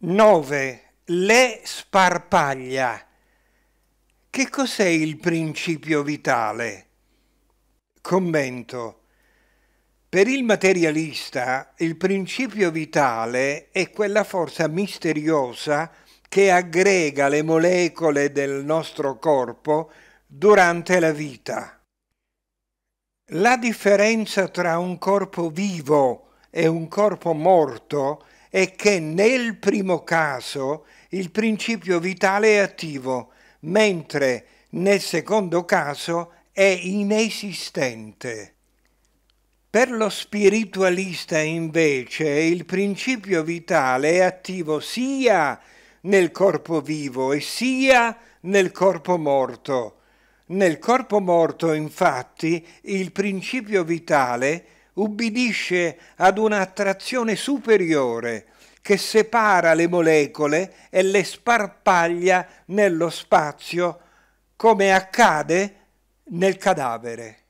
9. Le sparpaglia. Che cos'è il principio vitale? Commento. Per il materialista il principio vitale è quella forza misteriosa che aggrega le molecole del nostro corpo durante la vita. La differenza tra un corpo vivo e un corpo morto è è che nel primo caso il principio vitale è attivo, mentre nel secondo caso è inesistente. Per lo spiritualista invece il principio vitale è attivo sia nel corpo vivo e sia nel corpo morto. Nel corpo morto infatti il principio vitale è ubbidisce ad un'attrazione superiore che separa le molecole e le sparpaglia nello spazio come accade nel cadavere.